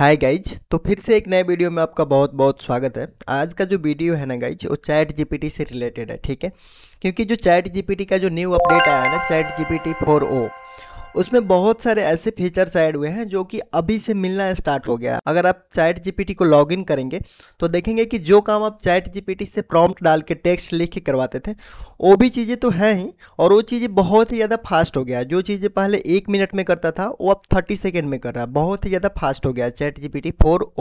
hi guys तो फिर से एक नए वीडियो में आपका बहुत बहुत स्वागत है आज का जो वीडियो है ना गाइज वो चैट जीपीटी से रिलेटेड है ठीक है क्योंकि जो चैट जीपीटी का जो न्यू अपडेट आया है ना चैट जीपीटी फोर ओ उसमें बहुत सारे ऐसे फीचर्स ऐड हुए हैं जो कि अभी से मिलना स्टार्ट हो गया अगर आप चैट जीपीटी को लॉग इन करेंगे तो देखेंगे कि जो काम आप चैट जीपीटी से प्रॉम्प्ट डाल के टेक्स्ट लिख के करवाते थे वो भी चीज़ें तो हैं ही और वो चीज़ें बहुत ही ज़्यादा फास्ट हो गया जो चीज़ें पहले एक मिनट में करता था वो अब थर्टी सेकेंड में कर रहा है बहुत ही ज़्यादा फास्ट हो गया चैट जी पी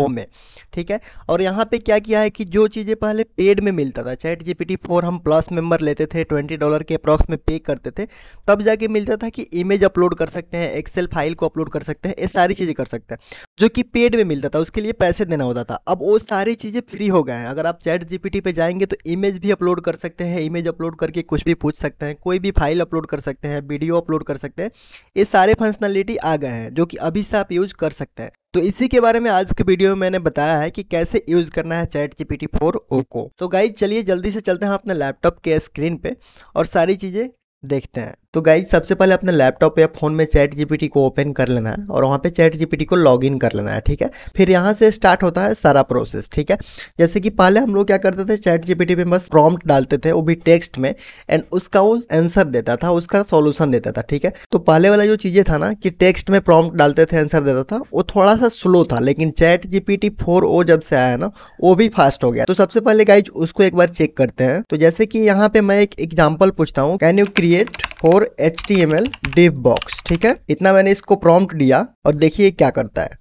ओ में ठीक है और यहाँ पर क्या किया है कि जो चीज़ें पहले पेड में मिलता था चैट जी पी हम प्लस मेम्बर लेते थे ट्वेंटी डॉलर के अप्रॉक्स में पे करते थे तब जाके मिलता था कि इमेज अपलोड कर सकते हैं एक्सेल फाइल को अपलोड कर सकते हैं ये सारी चीज़ें कर सकते हैं जो कि पेड में मिलता था उसके लिए पैसे देना होता था अब वो सारी चीज़ें फ्री हो गए हैं अगर आप चैट जीपीटी पे जाएंगे तो इमेज भी अपलोड कर सकते हैं इमेज अपलोड करके कुछ भी पूछ सकते हैं कोई भी फाइल अपलोड कर सकते हैं वीडियो अपलोड कर सकते हैं ये सारे फंक्शनलिटी आ गए हैं जो कि अभी से आप यूज कर सकते हैं तो इसी के बारे में आज के वीडियो में मैंने बताया है कि कैसे यूज करना है चैट जीपीटी फोर ओ को तो गाइज चलिए जल्दी से चलते हैं अपने लैपटॉप के स्क्रीन पे और सारी चीजें देखते हैं तो गाइज सबसे पहले अपने लैपटॉप या फोन में चैट जीपीटी को ओपन कर लेना है और वहाँ पे चैट जीपीटी को लॉगिन कर लेना है ठीक है फिर यहाँ से स्टार्ट होता है सारा प्रोसेस ठीक है जैसे कि पहले हम लोग क्या करते थे चैट जीपीटी में बस प्रॉम्प्ट डालते थे वो भी टेक्स्ट में एंड उसका वो आंसर देता था उसका सोल्यूशन देता था ठीक है तो पहले वाला जो चीज़ें था ना कि टेक्स्ट में प्रॉम्प्ट डालते थे आंसर देता था वो थोड़ा सा स्लो था लेकिन चैट जीपीटी फोर ओ जब से आया ना वो भी फास्ट हो गया तो सबसे पहले गाइज उसको एक बार चेक करते हैं तो जैसे कि यहाँ पे मैं एक एग्जाम्पल पूछता हूँ can you create for for H T M L dev box ठीक है इतना मैंने इसको प्रॉम्प्ट दिया और देखिए क्या करता है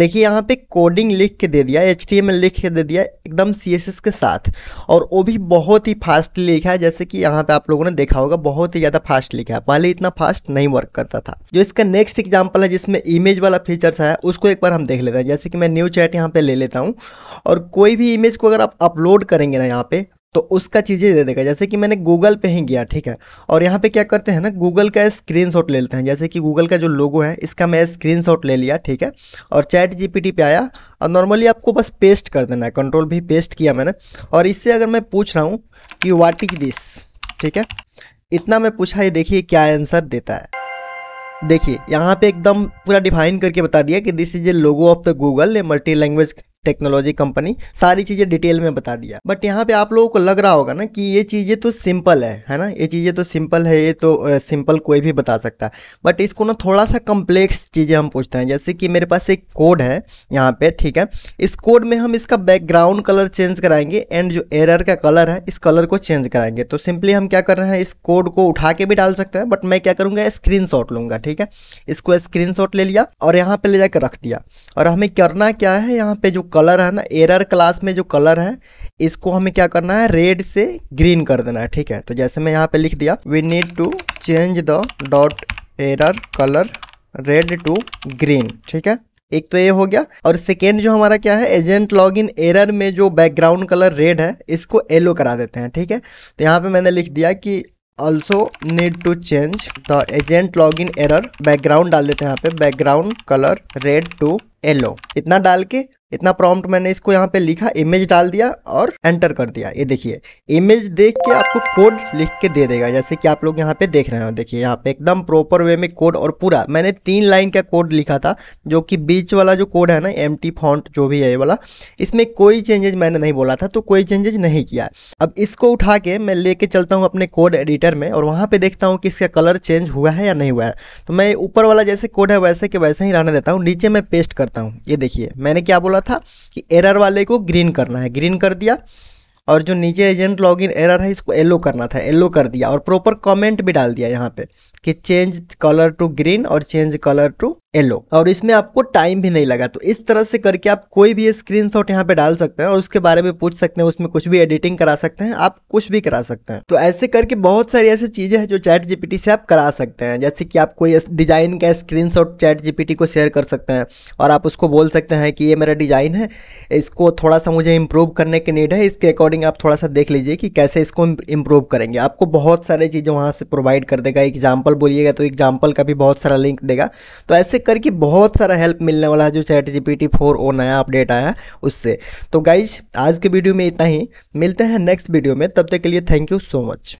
देखिए यहाँ पे कोडिंग लिख के दे दिया एच टी एम एल लिख के दे दिया एकदम सी एस एस के साथ और वो भी बहुत ही फास्ट लिखा है जैसे कि यहाँ पे आप लोगों ने देखा होगा बहुत ही ज़्यादा फास्ट लिखा है पहले इतना फास्ट नहीं वर्क करता था जो इसका नेक्स्ट एग्जांपल है जिसमें इमेज वाला फीचर्स है उसको एक बार हम देख लेते हैं जैसे कि मैं न्यू चैट यहाँ पर ले लेता हूँ और कोई भी इमेज को अगर आप अपलोड करेंगे ना यहाँ पर तो उसका चीज़ें दे देगा जैसे कि मैंने गूगल पे ही गया ठीक है और यहाँ पे क्या करते हैं ना गूगल का स्क्रीनशॉट ले लेते हैं जैसे कि गूगल का जो लोगो है इसका मैं स्क्रीनशॉट ले लिया ठीक है और चैट जीपीटी पे आया और नॉर्मली आपको बस पेस्ट कर देना है कंट्रोल भी पेस्ट किया मैंने और इससे अगर मैं पूछ रहा हूँ कि वाट इज दिस ठीक है इतना मैं पूछा ये देखिए क्या आंसर देता है देखिए यहाँ पे एकदम पूरा डिफाइन करके बता दिया कि this is a logo of the Google a multi language technology company सारी चीज़ें डिटेल में बता दिया बट यहाँ पे आप लोगों को लग रहा होगा ना कि ये चीज़ें तो सिंपल है है ना ये चीज़ें तो सिंपल है ये तो सिंपल कोई भी बता सकता है बट इसको ना थोड़ा सा कम्प्लेक्स चीज़ें हम पूछते हैं जैसे कि मेरे पास एक कोड है यहाँ पे ठीक है इस कोड में हम इसका बैकग्राउंड कलर चेंज कराएंगे एंड जो एरर का कलर है इस कलर को चेंज कराएंगे तो सिंपली हम क्या कर रहे हैं इस कोड को उठा के भी डाल सकते हैं बट मैं क्या करूँगा स्क्रीन लूंगा ठीक है इसको स्क्रीन ले लिया और यहाँ पे ले जाकर रख दिया और हमें करना क्या है यहाँ पे जो कलर है ना एरर क्लास में जो कलर है इसको हमें क्या करना है रेड से ग्रीन कर देना है ठीक है तो जैसे मैं यहाँ पे लिख दिया we need to change the dot error colour red to green ठीक है एक तो ये हो गया और सेकेंड जो हमारा क्या है एजेंट लॉगिन एरर में जो बैकग्राउंड कलर रेड है इसको येलो करा देते हैं ठीक है तो यहाँ पे मैंने लिख दिया कि also need to change the agent log in error background डाल देते हैं यहाँ पे background colour red to yellow इतना डाल के इतना प्रॉम्प्ट मैंने इसको यहाँ पे लिखा इमेज डाल दिया और एंटर कर दिया ये देखिए इमेज देख के आपको कोड लिख के दे देगा जैसे कि आप लोग यहाँ पे देख रहे हो देखिए यहाँ पे एकदम प्रॉपर वे में कोड और पूरा मैंने तीन लाइन का कोड लिखा था जो कि बीच वाला जो कोड है ना एम टी फॉन्ट जो भी है ये वाला इसमें कोई चेंजेज मैंने नहीं बोला था तो कोई चेंजेज नहीं किया अब इसको उठा के मैं लेके चलता हूँ अपने कोड एडिटर में और वहाँ पर देखता हूँ कि इसका कलर चेंज हुआ है या नहीं हुआ है तो मैं ऊपर वाला जैसे कोड है वैसे के वैसे ही रहने देता हूँ नीचे मैं पेस्ट करता हूँ ये देखिए मैंने क्या बोला था कि एरर वाले को ग्रीन करना है ग्रीन कर दिया और जो नीचे एजेंट लॉगिन एरर है इसको येलो करना था येलो कर दिया और प्रॉपर कमेंट भी डाल दिया यहाँ पे कि चेंज कलर टू ग्रीन और चेंज कलर टू येलो और इसमें आपको टाइम भी नहीं लगा तो इस तरह से करके आप कोई भी स्क्रीन शॉट यहाँ पे डाल सकते हैं और उसके बारे में पूछ सकते हैं उसमें कुछ भी एडिटिंग करा सकते हैं आप कुछ भी करा सकते हैं तो ऐसे करके बहुत सारी ऐसी चीजें हैं जो चैट जीपीटी से आप करा सकते हैं जैसे कि आप कोई डिजाइन का स्क्रीन चैट जीपीटी को शेयर कर सकते हैं और आप उसको बोल सकते हैं कि ये मेरा डिजाइन है इसको थोड़ा सा मुझे इंप्रूव करने की नीड है इसके अकॉर्डिंग आप थोड़ा सा देख लीजिए कि कैसे इसको इंप्रूव करेंगे आपको बहुत सारी चीजें वहाँ से प्रोवाइड कर देगा एग्जाम्पल एग्जाम्पल बोलिएगा तो एग्जाम्पल का भी बहुत सारा लिंक देगा तो ऐसे करके बहुत सारा हेल्प मिलने वाला है जो chat G P four O नया अपडेट आया है उससे तो गाइज आज के वीडियो में इतना ही मिलते हैं नेक्स्ट वीडियो में तब तक के लिए थैंक यू सो मच